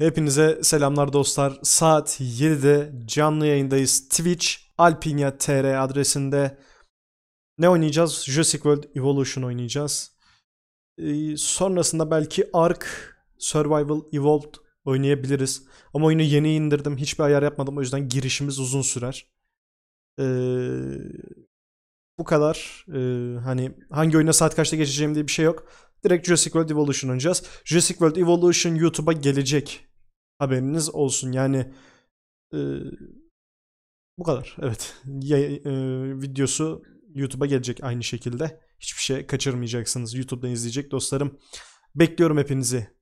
Hepinize selamlar dostlar. Saat 7'de canlı yayındayız. Twitch Alpinya TR adresinde. Ne oynayacağız? Jurassic World Evolution oynayacağız. Ee, sonrasında belki Ark Survival Evolved oynayabiliriz. Ama oyunu yeni indirdim. Hiçbir ayar yapmadım. O yüzden girişimiz uzun sürer. Ee, bu kadar. Ee, hani hangi oyuna saat kaçta geçeceğim diye bir şey yok. Direkt Jurassic World Evolution oynayacağız. Jurassic World Evolution YouTube'a gelecek. Haberiniz olsun. Yani e, bu kadar. Evet. Ya, e, videosu YouTube'a gelecek aynı şekilde. Hiçbir şey kaçırmayacaksınız. YouTube'dan izleyecek dostlarım. Bekliyorum hepinizi.